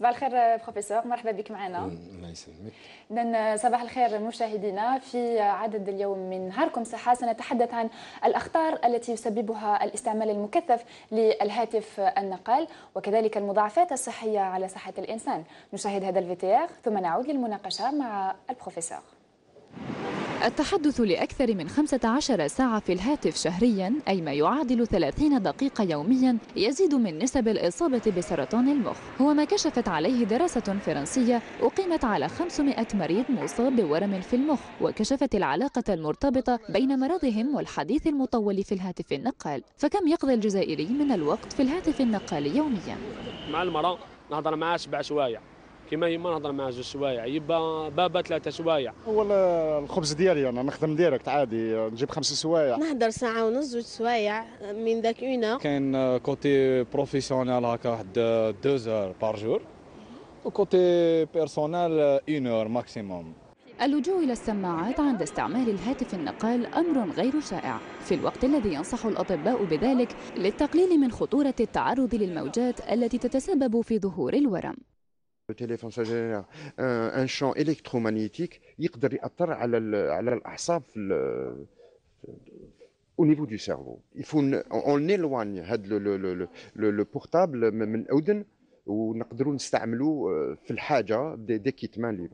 صباح الخير بروفيسور مرحبا بك معنا الله يسلمك اذا آه، صباح الخير مشاهدينا في عدد اليوم من نهاركم صحه سنتحدث عن الاخطار التي يسببها الاستعمال المكثف للهاتف النقال وكذلك المضاعفات الصحيه على صحه الانسان نشاهد هذا الفيتير ثم نعود للمناقشه مع البروفيسور التحدث لأكثر من 15 ساعة في الهاتف شهريا أي ما يعادل 30 دقيقة يوميا يزيد من نسب الإصابة بسرطان المخ هو ما كشفت عليه دراسة فرنسية أقيمت على 500 مريض مصاب بورم في المخ وكشفت العلاقة المرتبطة بين مرضهم والحديث المطول في الهاتف النقال فكم يقضي الجزائري من الوقت في الهاتف النقال يوميا مع المرأة نهضر معاه شبع شوايع كما يما نهضر مع زوج سوايع يبا بابا ثلاثة سوايع هو الخبز ديالي انا نخدم ديريكت عادي نجيب خمس سوايع نهضر ساعة ونص زوج سوايع من ذاك اون كاين كوتي بروفيسيونيل هكا واحد دوزور بار جور وكوتي بيرسونال اون اور ماكسيموم اللجوء إلى السماعات عند استعمال الهاتف النقال أمر غير شائع في الوقت الذي ينصح الأطباء بذلك للتقليل من خطورة التعرض للموجات التي تتسبب في ظهور الورم تليفون شجري ان شون الكترومغنيتيك يقدر ياثر على على الاعصاب في au niveau du cerveau. Il faut on éloigne هذا لو لو لو لو لو بورتابل من الاذن ونقدروا نستعملوا آه، في الحاجه دي ديكيتمان لي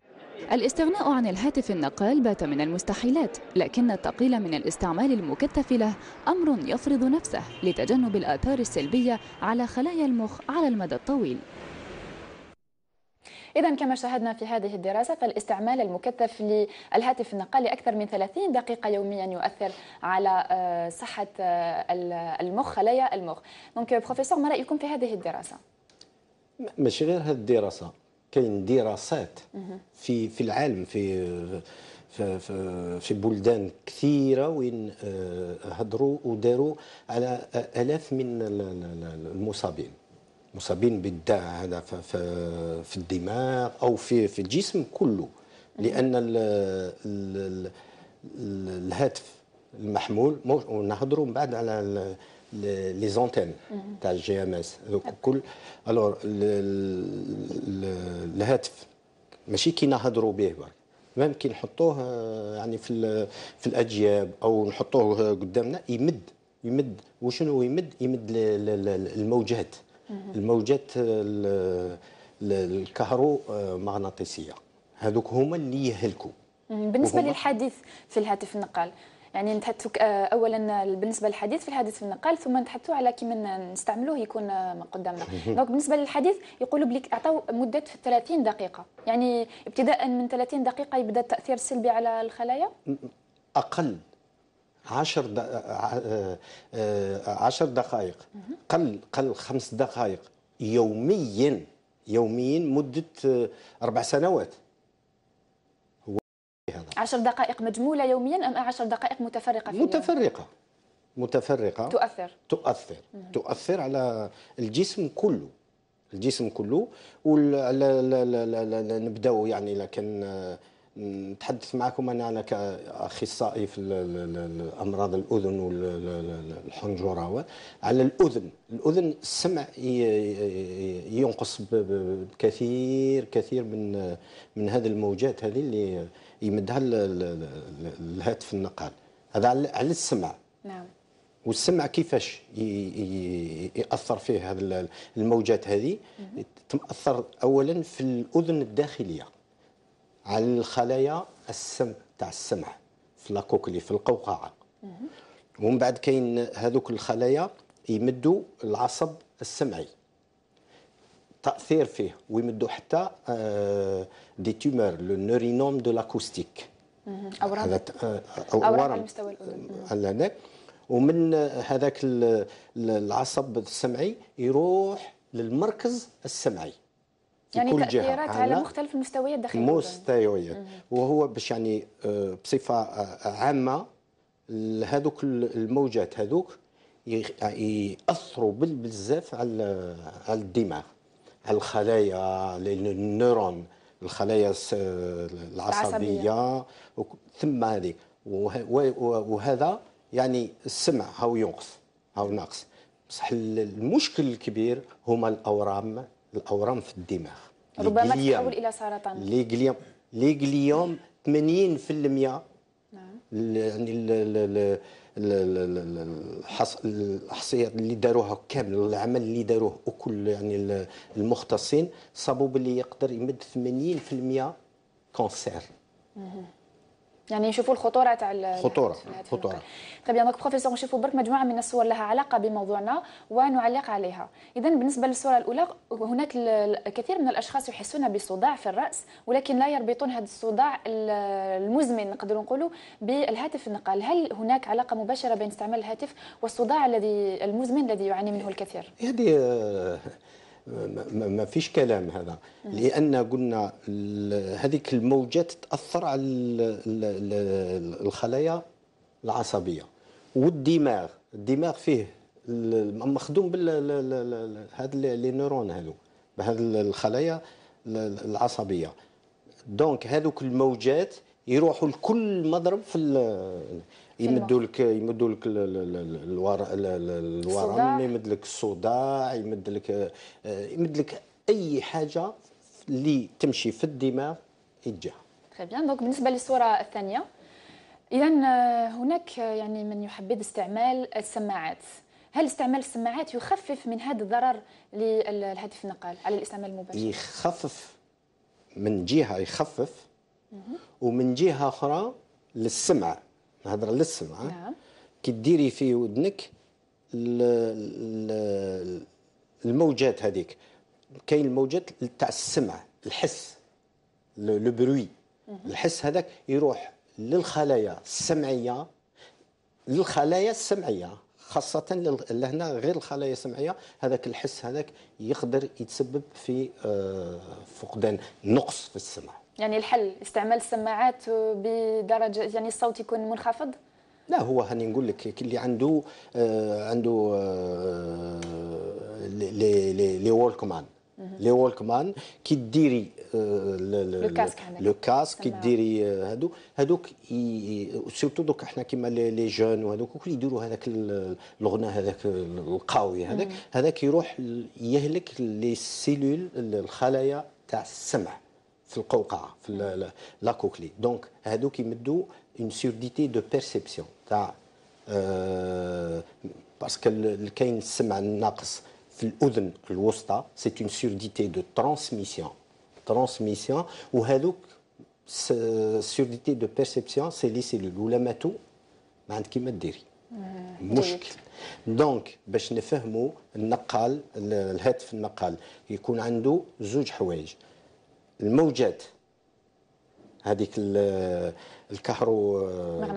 الاستغناء عن الهاتف النقال بات من المستحيلات لكن التقليل من الاستعمال المكثف له امر يفرض نفسه لتجنب الاثار السلبيه على خلايا المخ على المدى الطويل إذا كما شاهدنا في هذه الدراسة فالاستعمال المكثف للهاتف النقالي أكثر من 30 دقيقة يوميا يؤثر على آه، صحة آه، المخ خلايا المخ دونك بروفيسور euh, ما رأيكم في هذه الدراسة؟ ماشي غير هذه الدراسة كاين دراسات في في العالم في في, في بلدان كثيره وين هضروا آه، وداروا على الاف من المصابين مصابين بالداع هذا في الدماغ او في في الجسم كله لان الـ الـ الـ الهاتف المحمول ونهضروا من بعد على لي زونتين تاع الجي ام اس كل الور الهاتف ماشي كي نهضروا به برك ميم كي نحطوه آه، يعني في في الاجياب او نحطوه قدامنا يمد يمد وشنو يمد يمد الموجات الموجات الكهرومغناطيسيه آه، هذوك هما اللي يهلكوا بالنسبه للحديث في الهاتف النقال يعني نتحدثوا آه، اولا بالنسبه للحديث في الحديث في النقال ثم نتحدثوا على كيما نستعملوه يكون آه، قدامنا دونك بالنسبه للحديث يقولوا بلي اعطوا مده 30 دقيقه يعني ابتداء من 30 دقيقه يبدا التاثير السلبي على الخلايا اقل 10 آه، آه، عشر دقائق قل قل خمس دقائق يوميا يوميا مده آه، اربع سنوات 10 دقائق مجموله يوميا ام 10 دقائق متفرقه في متفرقه متفرقه تؤثر تؤثر مم. تؤثر على الجسم كله الجسم كله وعلى نبداو يعني لكن نتحدث معكم انا انا كاخصائي في امراض الاذن والحنجره على الاذن الاذن السمع ينقص بكثير كثير من من هذه الموجات هذه اللي يمدها الهاتف النقال هذا على السمع نعم والسمع كيفاش ياثر فيه هذه الموجات هذه تاثر اولا في الاذن الداخليه على الخلايا السم تاع السمع في لاكوكلي في القوقعه ومن بعد كاين هذوك الخلايا يمدوا العصب السمعي تاثير فيه ويمدوا حتى دي تيمور لو نورينوم دو لاكوستيك اوراق آه، آه، او على مستوى الاذن ومن هذاك العصب السمعي يروح للمركز السمعي في يعني كل جهه يعني تاثيرات على مختلف المستويات داخل مستويات وهو باش يعني آه، بصفه آه، عامه هذوك الموجات هذوك ياثروا بالبزاف على على الدماغ على الخلايا النيرون الخلايا العصبيه ثم هذه وهذا يعني السمع هاو ينقص هاو ناقص بصح المشكل الكبير هما الاورام الاورام في الدماغ ربما تحول الى سرطان ليغليوم ليغليوم 80% نعم يعني الاحصائيات اللي داروها كامل العمل اللي داروه وكل يعني المختصين صابوا باللي يقدر يمد 80% كونسير يعني نشوفوا الخطوره تاع الخطوره الخطوره طيب يعني دونك بروفيسور نشوفوا برك مجموعه من الصور لها علاقه بموضوعنا ونعلق عليها اذا بالنسبه للصوره الاولى هناك الكثير من الاشخاص يحسون بصداع في الراس ولكن لا يربطون هذا الصداع المزمن نقدروا نقولوا بالهاتف النقال هل هناك علاقه مباشره بين استعمال الهاتف والصداع الذي المزمن الذي يعاني منه الكثير هذه آه، ما فيش كلام هذا لان قلنا هذيك الموجه تتاثر على الخلايا العصبيه والدماغ الدماغ فيه مخدوم بال لي نيرون هذو بهاد الخلايا العصبيه دونك هذوك الموجات يروحوا لكل مضرب في يمدوا لك يمدوا لك الورم يمد لك الصداع يمد لك آه، يمد لك اي حاجه اللي تمشي في الدماغ يتجاهها تري بيان دونك بالنسبه للصوره الثانيه اذا آه، هناك آه، يعني من يحبذ استعمال السماعات هل استعمال السماعات يخفف من هذا الضرر للهاتف النقال على الاستعمال المباشر يخفف من جهه يخفف ومن جهه اخرى للسمع نهضر للسمع نعم. كي ديري في ودنك الموجات هذيك كاين الموجات تاع السمع الحس لو بروي الحس هذاك يروح للخلايا السمعيه للخلايا السمعيه خاصة لهنا غير الخلايا السمعية هذاك الحس هذاك يقدر يتسبب في آه، فقدان نقص في السمع يعني الحل استعمال السماعات بدرجه يعني الصوت يكون منخفض لا هو هاني نقول لك اللي عنده آه عنده آه لي لي لي وولكمان لي وولكمان كي ديري آه، لو كاسك كي ديري هادو آه، هادوك سيرتو دوك احنا كيما لي جون وهذوك كل يديروا هذاك الغناء هذاك القوي هذاك هذاك يروح يهلك لي سيلول الخلايا تاع السمع في القوقعه في لا كوكلي دونك هذوك يمدوا اون سورديتي دو بيرسيبسيون تاع باسكو آه، كاين السمع الناقص في الاذن الوسطى سي اون سورديتي دو ترانسميسيون ترانسميسيون وهذوك سورديتي دو بيرسيبسيون سي لي سيلول ولا ماتوا ما عندك كيما ديري آه، مشكل دونك طيب. باش نفهموا النقال الهاتف النقال يكون عنده زوج حوايج الموجات هذيك الكهرو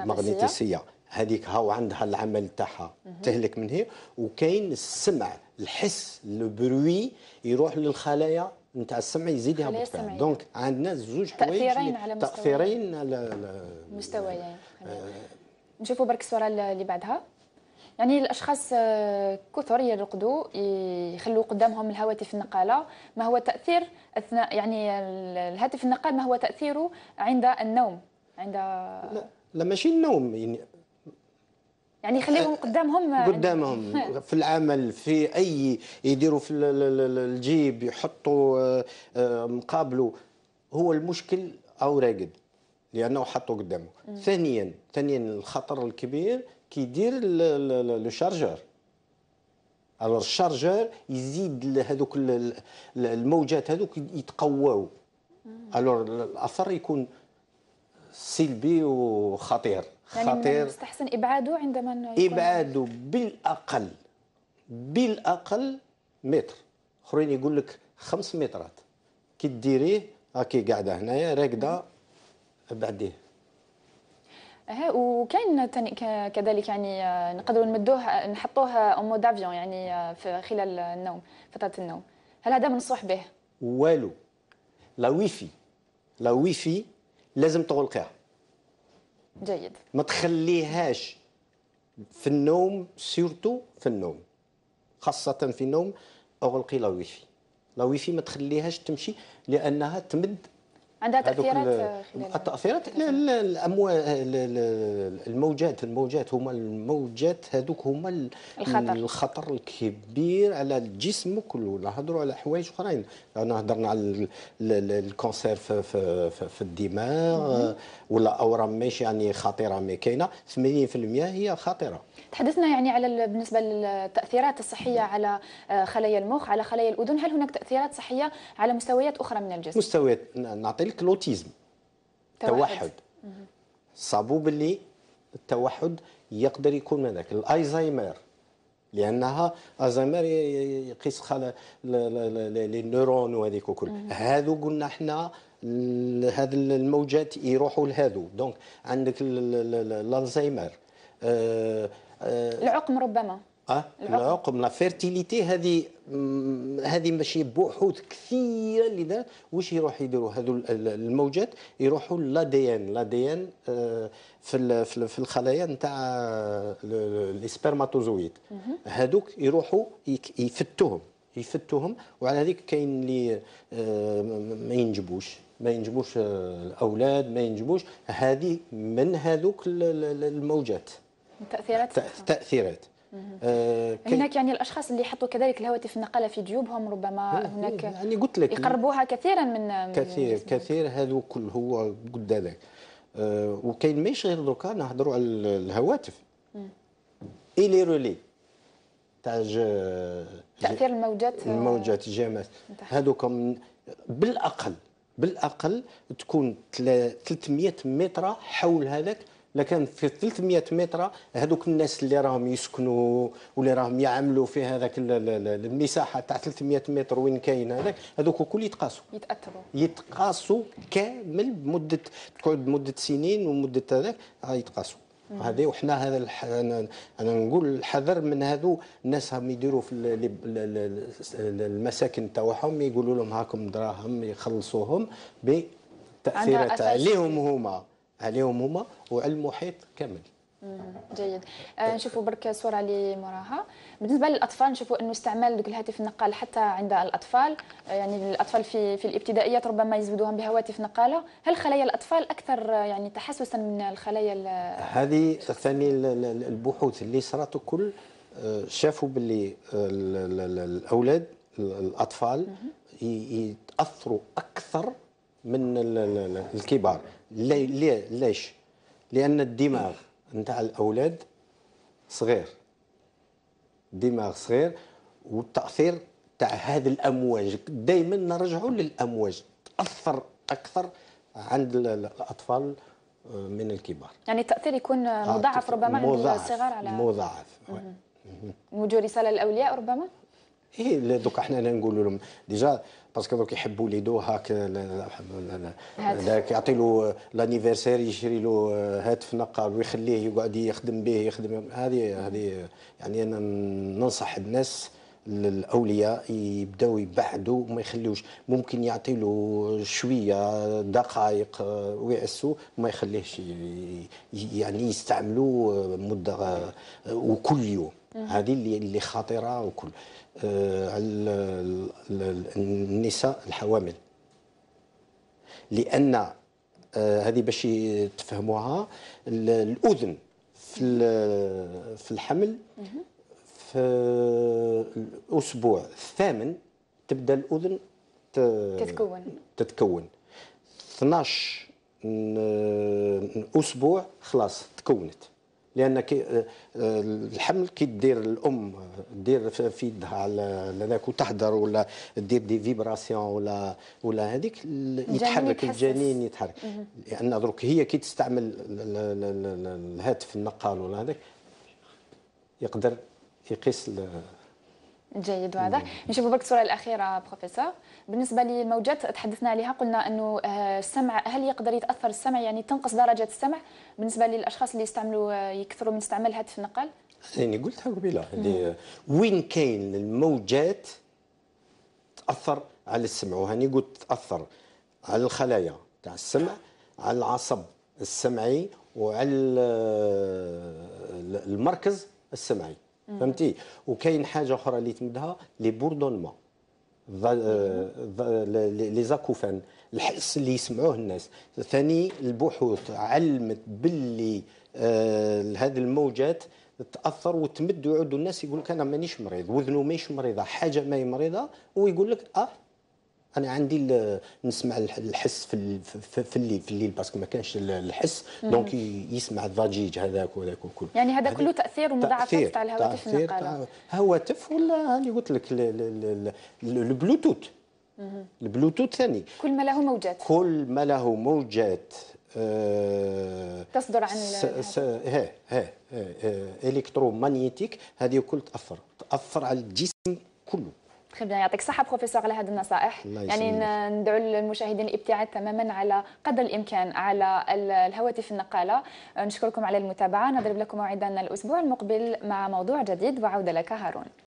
مغناطيسيه هذيك هاو عندها العمل تاعها تهلك من هي وكاين السمع الحس لو بروي يروح للخلايا نتاع السمع يزيد يهبط فيها دونك عندنا زوج حوايج تاثيرين على مستويين تاثيرين على مستويين آه، نشوفوا برك الصوره اللي بعدها يعني الاشخاص آه، كثر يرقدوا يخلوا قدامهم الهواتف النقاله ما هو تاثير اثناء يعني الهاتف النقال ما هو تاثيره عند النوم عند لا, لا ماشي النوم يعني يعني يخليهم قدامهم يعني قدامهم في العمل في اي يديروا في الجيب يحطوا آه، آه، مقابله هو المشكل او راقد لانه حطوا قدامه ثانيا ثانيا الخطر الكبير كيدير لو شارجور الشارجور يزيد هذوك الموجات هذوك يتقواو الوغ الاثر يكون سلبي وخطير يعني خطير يستحسن ابعاده عندما يكون ابعاده بالاقل بالاقل متر اخرين يقول لك خمس مترات كي ديريه راكي قاعده هنايا راكده بعديه ها وكاين كذلك يعني آه، نقدروا نمدوه آه، نحطوه اون مود افيون يعني آه، في خلال النوم فتره النوم هل هذا منصوح به والو لا ويفي لا ويفي لازم تغلقيها جيد ما تخليهاش في النوم سيرتو في النوم خاصه في النوم اغلقي لا ويفي لا ويفي ما تخليهاش تمشي لانها تمد عندها تاثيرات آه، التاثيرات الاموال آه، الموجات الموجات هما الموجات هذوك هما الخطر الخطر الكبير على الجسم كله نهضروا على حوايج اخرين انا هضرنا على الكونسير في, في, في الدماغ آه، ولا اورام ماشي يعني خطيره ما كاينه 80% هي خطيره تحدثنا يعني على بالنسبه للتاثيرات الصحيه على خلايا المخ على خلايا الاذن هل هناك تاثيرات صحيه على مستويات اخرى من الجسم مستويات نعطي ذلك لوتيزم توحد صابوا باللي التوحد يقدر يكون من ذاك الايزايمر لانها الزهايمر يقيس لي نيرون وهذيك وكل هذو قلنا احنا هذه الموجات يروحوا لهذو دونك عندك الالزهايمر آه، آه، العقم ربما أه؟ العقم لا فيرتيليتي هذه هذه ماشي بحوث كثيره اللي دارت واش يروح يديروا هذو الموجات يروحوا لا دي ان لا دي ان آه، في في الخلايا نتاع آه، الاسبرماتوزويد هذوك يروحوا يفتوهم يفتوهم وعلى هذيك كاين اللي آه، ما ينجبوش ما ينجبوش الاولاد ما ينجبوش هذه من هذوك الموجات تاثيرات تاثيرات آه، هناك يعني الاشخاص اللي يحطوا كذلك الهواتف النقاله في جيوبهم ربما إيه، إيه، هناك يعني قلت لك يقربوها كثيرا من كثير من كثير هذا كل هو قدامك أه وكاين ماشي غير دركا نهضروا على الهواتف اي لي رولي تاع تاثير الموجات الموجات الجامات هذوك بالاقل بالاقل تكون 300 متر حول هذاك لكن في 300 متر هذوك الناس اللي راهم يسكنوا واللي راهم يعملوا في هذاك المساحه تاع 300 متر وين كاين هذاك هذوك الكل يتقاسوا يتاثروا يتقاسوا كامل بمده تقعد مده سنين ومده هذاك يتقاسوا هذه وحنا هذا الح... انا نقول الحذر من هذو الناس هم يديروا في المساكن تاعهم يقولوا لهم هاكم دراهم يخلصوهم بتاثيرات عليهم هما عليهم هما وعلى المحيط كامل جيد آه نشوفوا برك صوره اللي مراها بالنسبه للاطفال نشوفوا انه استعمال دوك الهاتف النقال حتى عند الاطفال آه، يعني الاطفال في في الابتدائيات ربما يزودوهم بهواتف نقاله هل خلايا الاطفال اكثر آه، يعني تحسسا من الخلايا هذه ثاني البحوث اللي صارت كل آه، شافوا باللي الاولاد الاطفال يتاثروا اكثر من الكبار ليش لان الدماغ نتاع الاولاد صغير دماغ صغير والتاثير تاع هذه الامواج دائما نرجعوا للامواج تاثر اكثر عند الاطفال آه، من الكبار يعني التاثير يكون آه، مضاعف ربما عند الصغار على مضاعف نوجه رساله للاولياء ربما ايه دوكا حنا نقول لهم ديجا باسكو دوك يحبوا لي دو هاك يعطي له لانيفرسير يشري له هاتف نقال ويخليه يقعد يخدم به يخدم هذه هذه يعني انا ننصح الناس الاولياء يبداو يبعدوا وما يخليوش ممكن يعطي له شويه دقائق ويعسوا وما يخليهش يعني يستعملوه مده وكل يوم أه. هذه اللي اللي خطيره وكل أه، النساء الحوامل لان أه، هذه باش تفهموها الاذن في في الحمل في الاسبوع الثامن تبدا الاذن تتكون تتكون 12 اسبوع خلاص تكونت لان آه، الحمل كي دير الام دير في يدها على هذاك وتحضر ولا دير دي فيبراسيون ولا ولا هذيك يتحرك الجنين يتحرك لان دروك هي كي تستعمل الهاتف النقال ولا هذاك يقدر يقيس جيد واضح نشوفوا برك الصوره الاخيره بروفيسور بالنسبه للموجات تحدثنا عليها قلنا انه آه، السمع هل يقدر يتاثر السمع يعني تنقص درجه السمع بالنسبه للاشخاص اللي يستعملوا آه، يكثروا من استعمال الهاتف النقال يعني قلتها قبيله اللي آه، وين كاين الموجات تاثر على السمع وهاني قلت تاثر على الخلايا تاع السمع على العصب السمعي وعلى المركز السمعي فهمتي وكاين حاجه اخرى اللي تمدها لي بوردونمون لي زاكوفان euh, الحس اللي يسمعوه الناس ثاني البحوث علمت باللي آه، هذه الموجات تاثر وتمد ويعودوا الناس يقول لك انا مانيش مريض وذنه ماهيش مريضه حاجه ما هي مريضه ويقول لك اه انا عندي نسمع الحس في في الليل في الليل باسكو ما كانش الحس دونك يسمع الضجيج هذاك وهذاك وكل يعني هذا كله تاثير ومضاعفات على الهواتف النقاله هواتف ولا اللي قلت لك البلوتوث البلوتوث ثاني كل ما له موجات كل ما له موجات آه، تصدر عن س س ها ها الكترومagnétique هذه كل تاثر تاثر على الجسم كله تري بيان يعطيك الصحه بروفيسور على هذه النصائح يعني ندعو المشاهدين الابتعاد تماما على قدر الامكان على الهواتف النقاله نشكركم على المتابعه نضرب لكم موعدا الاسبوع المقبل مع موضوع جديد وعوده لك هارون